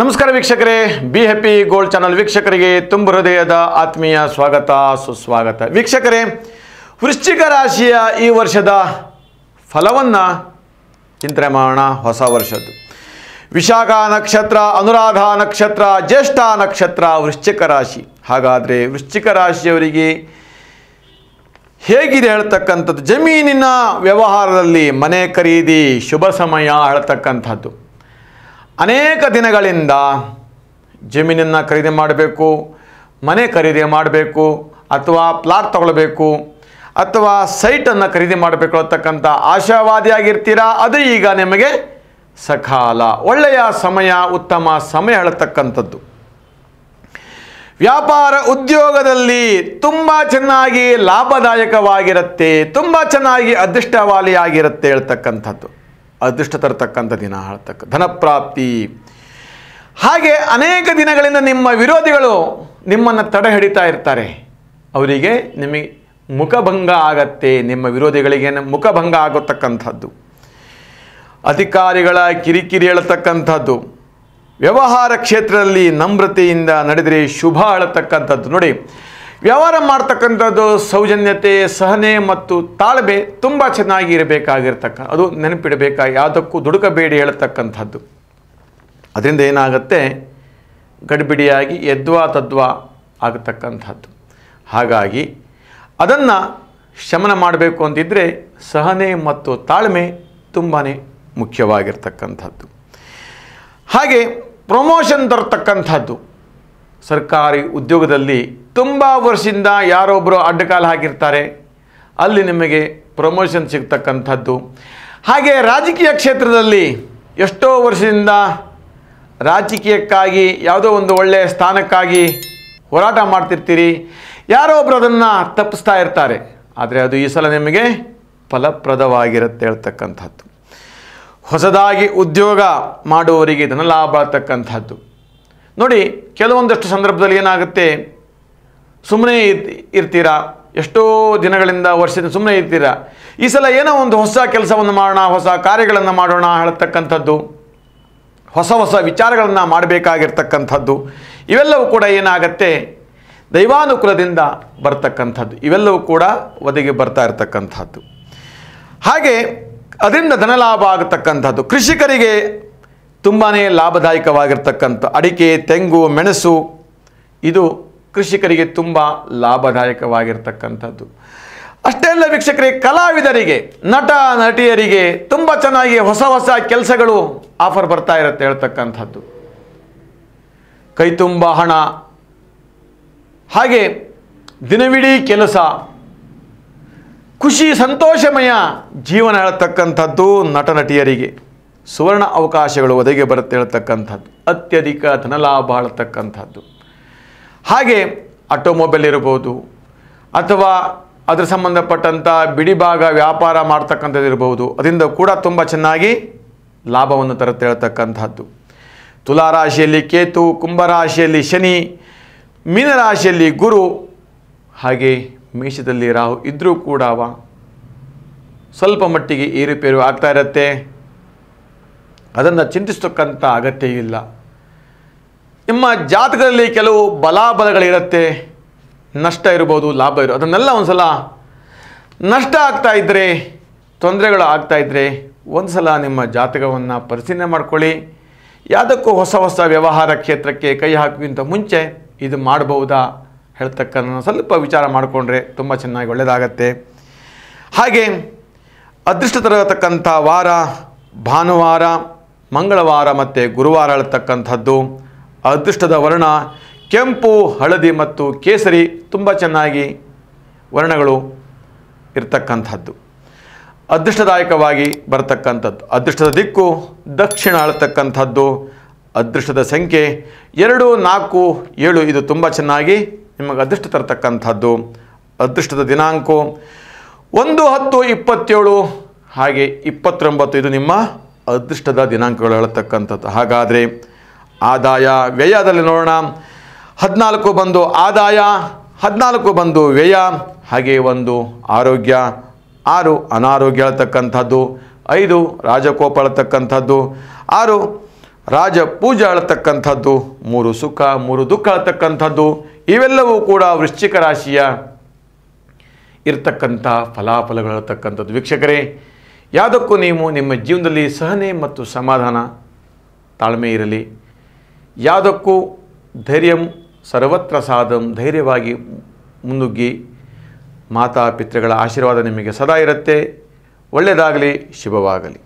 ನಮಸ್ಕಾರ ವೀಕ್ಷಕರೇ be happy gold channel ವೀಕ್ಷಕರಿಗೆ ತುಂಬ ಹೃದಯದ ಆತ್ಮೀಯ ಸ್ವಾಗತ ಸುಸ್ವಾಗತ ವೀಕ್ಷಕರೇ ವೃಶ್ಚಿಕ ರಾಶಿಯ ಈ ವರ್ಷದ ಫಲವನ್ನು ಚಿಂತನೆ ಮಾಡೋಣ ಹೊಸ ವರ್ಷದ್ದು ವಿಶಾಖ ನಕ್ಷತ್ರ ಅನುರಾಧ ನಕ್ಷತ್ರ ಜ್ಯೇಷ್ಠ ನಕ್ಷತ್ರ ವೃಶ್ಚಿಕ ರಾಶಿ ಹಾಗಾದರೆ ವೃಶ್ಚಿಕ ರಾಶಿಯವರಿಗೆ ಹೇಗಿದೆ ಹೇಳ್ತಕ್ಕಂಥದ್ದು ಜಮೀನಿನ ವ್ಯವಹಾರದಲ್ಲಿ ಮನೆ ಖರೀದಿ ಶುಭ ಸಮಯ ಹೇಳ್ತಕ್ಕಂಥದ್ದು ಅನೇಕ ದಿನಗಳಿಂದ ಜಮೀನನ್ನು ಖರೀದಿ ಮಾಡಬೇಕು ಮನೆ ಖರೀದಿ ಮಾಡಬೇಕು ಅಥವಾ ಪ್ಲಾಟ್ ತಗೊಳ್ಬೇಕು ಅಥವಾ ಸೈಟನ್ನು ಖರೀದಿ ಮಾಡಬೇಕು ಅಂತಕ್ಕಂಥ ಆಶಾವಾದಿಯಾಗಿರ್ತೀರಾ ಅದು ಈಗ ನಿಮಗೆ ಸಕಾಲ ಒಳ್ಳೆಯ ಸಮಯ ಉತ್ತಮ ಸಮಯ ಹೇಳತಕ್ಕಂಥದ್ದು ವ್ಯಾಪಾರ ಉದ್ಯೋಗದಲ್ಲಿ ತುಂಬ ಚೆನ್ನಾಗಿ ಲಾಭದಾಯಕವಾಗಿರುತ್ತೆ ತುಂಬ ಚೆನ್ನಾಗಿ ಅದೃಷ್ಟವಾಲಿಯಾಗಿರುತ್ತೆ ಹೇಳ್ತಕ್ಕಂಥದ್ದು ಅದೃಷ್ಟ ತರತಕ್ಕಂಥ ದಿನ ಹೇಳ್ತಕ್ಕ ಧನಪ್ರಾಪ್ತಿ ಹಾಗೆ ಅನೇಕ ದಿನಗಳಿಂದ ನಿಮ್ಮ ವಿರೋಧಿಗಳು ನಿಮ್ಮನ್ನು ತಡೆ ಹಿಡಿತಾ ಇರ್ತಾರೆ ಅವರಿಗೆ ನಿಮಗೆ ಮುಖಭಂಗ ಆಗತ್ತೆ ನಿಮ್ಮ ವಿರೋಧಿಗಳಿಗೆ ಮುಖಭಂಗ ಆಗತಕ್ಕಂಥದ್ದು ಅಧಿಕಾರಿಗಳ ಕಿರಿಕಿರಿ ಹೇಳತಕ್ಕಂಥದ್ದು ವ್ಯವಹಾರ ಕ್ಷೇತ್ರದಲ್ಲಿ ನಮ್ರತೆಯಿಂದ ನಡೆದರೆ ಶುಭ ಹೇಳತಕ್ಕಂಥದ್ದು ನೋಡಿ ವ್ಯವಹಾರ ಮಾಡ್ತಕ್ಕಂಥದ್ದು ಸೌಜನ್ಯತೆ ಸಹನೆ ಮತ್ತು ತಾಳ್ಮೆ ತುಂಬ ಚೆನ್ನಾಗಿ ಇರಬೇಕಾಗಿರ್ತಕ್ಕ ಅದು ನೆನಪಿಡಬೇಕಾ ಯಾವುದಕ್ಕೂ ದುಡುಕಬೇಡಿ ಹೇಳ್ತಕ್ಕಂಥದ್ದು ಅದರಿಂದ ಏನಾಗುತ್ತೆ ಗಡಿಬಿಡಿಯಾಗಿ ಎದ್ವಾ ತದ್ವಾ ಆಗತಕ್ಕಂಥದ್ದು ಹಾಗಾಗಿ ಅದನ್ನು ಶಮನ ಮಾಡಬೇಕು ಅಂತಿದ್ದರೆ ಸಹನೆ ಮತ್ತು ತಾಳ್ಮೆ ತುಂಬಾ ಮುಖ್ಯವಾಗಿರ್ತಕ್ಕಂಥದ್ದು ಹಾಗೆ ಪ್ರಮೋಷನ್ ತರತಕ್ಕಂಥದ್ದು ಸರ್ಕಾರಿ ಉದ್ಯೋಗದಲ್ಲಿ ತುಂಬ ವರ್ಷದಿಂದ ಯಾರೊಬ್ಬರು ಅಡ್ಡಕಾಲು ಹಾಕಿರ್ತಾರೆ ಅಲ್ಲಿ ನಿಮಗೆ ಪ್ರಮೋಷನ್ ಸಿಗ್ತಕ್ಕಂಥದ್ದು ಹಾಗೆ ರಾಜಕೀಯ ಕ್ಷೇತ್ರದಲ್ಲಿ ಎಷ್ಟೋ ವರ್ಷದಿಂದ ರಾಜಕೀಯಕ್ಕಾಗಿ ಯಾವುದೋ ಒಂದು ಒಳ್ಳೆಯ ಸ್ಥಾನಕ್ಕಾಗಿ ಹೋರಾಟ ಮಾಡ್ತಿರ್ತೀರಿ ಯಾರೋ ಒಬ್ಬರು ಅದನ್ನು ತಪ್ಪಿಸ್ತಾ ಇರ್ತಾರೆ ಆದರೆ ಅದು ಈ ಸಲ ನಿಮಗೆ ಫಲಪ್ರದವಾಗಿರುತ್ತೆ ಹೇಳ್ತಕ್ಕಂಥದ್ದು ಹೊಸದಾಗಿ ಉದ್ಯೋಗ ಮಾಡುವವರಿಗೆ ಲಾಭ ಆಗ್ತಕ್ಕಂಥದ್ದು ನೋಡಿ ಕೆಲವೊಂದಷ್ಟು ಸಂದರ್ಭದಲ್ಲಿ ಏನಾಗುತ್ತೆ ಸುಮ್ಮನೆ ಇರ್ತೀರಾ ಎಷ್ಟೋ ದಿನಗಳಿಂದ ವರ್ಷದಿಂದ ಸುಮ್ಮನೆ ಇರ್ತೀರಾ ಈ ಸಲ ಏನೋ ಒಂದು ಹೊಸ ಕೆಲಸವನ್ನು ಮಾಡೋಣ ಹೊಸ ಕಾರ್ಯಗಳನ್ನು ಮಾಡೋಣ ಹೇಳ್ತಕ್ಕಂಥದ್ದು ಹೊಸ ಹೊಸ ವಿಚಾರಗಳನ್ನು ಮಾಡಬೇಕಾಗಿರ್ತಕ್ಕಂಥದ್ದು ಇವೆಲ್ಲವೂ ಕೂಡ ಏನಾಗತ್ತೆ ದೈವಾನುಕೂಲದಿಂದ ಬರ್ತಕ್ಕಂಥದ್ದು ಇವೆಲ್ಲವೂ ಕೂಡ ಒದಗಿ ಬರ್ತಾ ಇರತಕ್ಕಂಥದ್ದು ಹಾಗೆ ಅದರಿಂದ ಧನಲಾಭ ಆಗತಕ್ಕಂಥದ್ದು ಕೃಷಿಕರಿಗೆ ತುಂಬಾ ಲಾಭದಾಯಕವಾಗಿರ್ತಕ್ಕಂಥ ಅಡಿಕೆ ತೆಂಗು ಮೆಣಸು ಇದು ಕೃಷಿಕರಿಗೆ ತುಂಬ ಲಾಭದಾಯಕವಾಗಿರ್ತಕ್ಕಂಥದ್ದು ಅಷ್ಟೇ ಅಲ್ಲ ವೀಕ್ಷಕರೇ ಕಲಾವಿದರಿಗೆ ನಟ ನಟಿಯರಿಗೆ ತುಂಬ ಚೆನ್ನಾಗಿ ಹೊಸ ಹೊಸ ಕೆಲಸಗಳು ಆಫರ್ ಬರ್ತಾ ಇರುತ್ತೆ ಹೇಳ್ತಕ್ಕಂಥದ್ದು ಕೈ ತುಂಬ ಹಣ ಹಾಗೆ ದಿನವಿಡೀ ಕೆಲಸ ಖುಷಿ ಸಂತೋಷಮಯ ಜೀವನ ಹೇಳ್ತಕ್ಕಂಥದ್ದು ನಟ ನಟಿಯರಿಗೆ ಸುವರ್ಣ ಅವಕಾಶಗಳು ಒದಗಿ ಬರುತ್ತೆ ಹೇಳ್ತಕ್ಕಂಥದ್ದು ಅತ್ಯಧಿಕ ಧನಲಾಭ ಹೇಳ್ತಕ್ಕಂಥದ್ದು ಹಾಗೆ ಆಟೋಮೊಬೈಲ್ ಇರ್ಬೋದು ಅಥವಾ ಅದರ ಸಂಬಂಧಪಟ್ಟಂಥ ಬಿಡಿಭಾಗ ವ್ಯಾಪಾರ ಮಾಡ್ತಕ್ಕಂಥದ್ದು ಇರ್ಬೋದು ಅದರಿಂದ ಕೂಡ ತುಂಬ ಚೆನ್ನಾಗಿ ಲಾಭವನ್ನು ತರುತ್ತೆ ಹೇಳ್ತಕ್ಕಂಥದ್ದು ತುಲಾರಾಶಿಯಲ್ಲಿ ಕೇತು ಕುಂಭರಾಶಿಯಲ್ಲಿ ಶನಿ ಮೀನರಾಶಿಯಲ್ಲಿ ಗುರು ಹಾಗೆ ಮೇಷದಲ್ಲಿ ರಾಹು ಇದ್ದರೂ ಕೂಡ ಸ್ವಲ್ಪ ಮಟ್ಟಿಗೆ ಏರುಪೇರು ಆಗ್ತಾ ಇರುತ್ತೆ ಅದನ್ನು ಚಿಂತಿಸ್ತಕ್ಕಂಥ ಅಗತ್ಯ ಇಲ್ಲ ನಿಮ್ಮ ಜಾತಕದಲ್ಲಿ ಕೆಲವು ಬಲಾಬಲಗಳಿರುತ್ತೆ ನಷ್ಟ ಇರ್ಬೋದು ಲಾಭ ಇರೋ ಅದನ್ನೆಲ್ಲ ಒಂದು ಸಲ ನಷ್ಟ ಇದ್ದರೆ ತೊಂದರೆಗಳು ಆಗ್ತಾಯಿದ್ರೆ ಒಂದು ಸಲ ನಿಮ್ಮ ಜಾತಕವನ್ನು ಪರಿಶೀಲನೆ ಮಾಡ್ಕೊಳ್ಳಿ ಯಾವುದಕ್ಕೂ ಹೊಸ ಹೊಸ ವ್ಯವಹಾರ ಕ್ಷೇತ್ರಕ್ಕೆ ಕೈ ಹಾಕುವಂತ ಮುಂಚೆ ಇದು ಮಾಡಬಹುದಾ ಹೇಳ್ತಕ್ಕಂಥ ಸ್ವಲ್ಪ ವಿಚಾರ ಮಾಡಿಕೊಂಡ್ರೆ ತುಂಬ ಚೆನ್ನಾಗಿ ಒಳ್ಳೆಯದಾಗತ್ತೆ ಹಾಗೆ ಅದೃಷ್ಟ ತರತಕ್ಕಂಥ ವಾರ ಭಾನುವಾರ ಮಂಗಳವಾರ ಮತ್ತು ಗುರುವಾರ ಹೇಳ್ತಕ್ಕಂಥದ್ದು ಅದೃಷ್ಟದ ವರ್ಣ ಕೆಂಪು ಹಳದಿ ಮತ್ತು ಕೇಸರಿ ತುಂಬ ಚೆನ್ನಾಗಿ ವರ್ಣಗಳು ಇರತಕ್ಕಂಥದ್ದು ಅದೃಷ್ಟದಾಯಕವಾಗಿ ಬರತಕ್ಕಂಥದ್ದು ಅದೃಷ್ಟದ ದಿಕ್ಕು ದಕ್ಷಿಣ ಅಳತಕ್ಕಂಥದ್ದು ಅದೃಷ್ಟದ ಸಂಖ್ಯೆ ಎರಡು ನಾಲ್ಕು ಏಳು ಇದು ತುಂಬ ಚೆನ್ನಾಗಿ ನಿಮಗೆ ಅದೃಷ್ಟ ತರತಕ್ಕಂಥದ್ದು ಅದೃಷ್ಟದ ದಿನಾಂಕ ಒಂದು ಹತ್ತು ಇಪ್ಪತ್ತೇಳು ಹಾಗೆ ಇಪ್ಪತ್ತೊಂಬತ್ತು ಇದು ನಿಮ್ಮ ಅದೃಷ್ಟದ ದಿನಾಂಕಗಳು ಹೇಳತಕ್ಕಂಥದ್ದು ಹಾಗಾದರೆ ಆದಾಯ ವ್ಯಯದಲ್ಲಿ ನೋಡೋಣ ಹದಿನಾಲ್ಕು ಬಂದು ಆದಾಯ ಹದಿನಾಲ್ಕು ಬಂದು ವ್ಯಯ ಹಾಗೆ ಒಂದು ಆರೋಗ್ಯ ಆರು ಅನಾರೋಗ್ಯ ಹೇಳ್ತಕ್ಕಂಥದ್ದು ಐದು ರಾಜಕೋಪ ಹೇಳ್ತಕ್ಕಂಥದ್ದು ಆರು ರಾಜ ಪೂಜೆ ಹೇಳ್ತಕ್ಕಂಥದ್ದು ಮೂರು ಸುಖ ಮೂರು ದುಃಖ ಹೇಳ್ತಕ್ಕಂಥದ್ದು ಇವೆಲ್ಲವೂ ಕೂಡ ವೃಶ್ಚಿಕ ರಾಶಿಯ ಇರ್ತಕ್ಕಂಥ ಫಲಾಫಲಗಳು ಹೇಳ್ತಕ್ಕಂಥದ್ದು ವೀಕ್ಷಕರೇ ಯಾವುದಕ್ಕೂ ನೀವು ನಿಮ್ಮ ಜೀವನದಲ್ಲಿ ಸಹನೆ ಮತ್ತು ಸಮಾಧಾನ ತಾಳ್ಮೆ ಇರಲಿ ಯಾವುದಕ್ಕೂ ಧೈರ್ಯಂ ಸರ್ವತ್ರ ಸಾಧಂ ಧೈರ್ಯವಾಗಿ ಮುನ್ನುಗ್ಗಿ ಮಾತಾ ಪಿತೃಗಳ ಆಶೀರ್ವಾದ ನಿಮಗೆ ಸದಾ ಇರುತ್ತೆ ಒಳ್ಳೆಯದಾಗಲಿ ಶುಭವಾಗಲಿ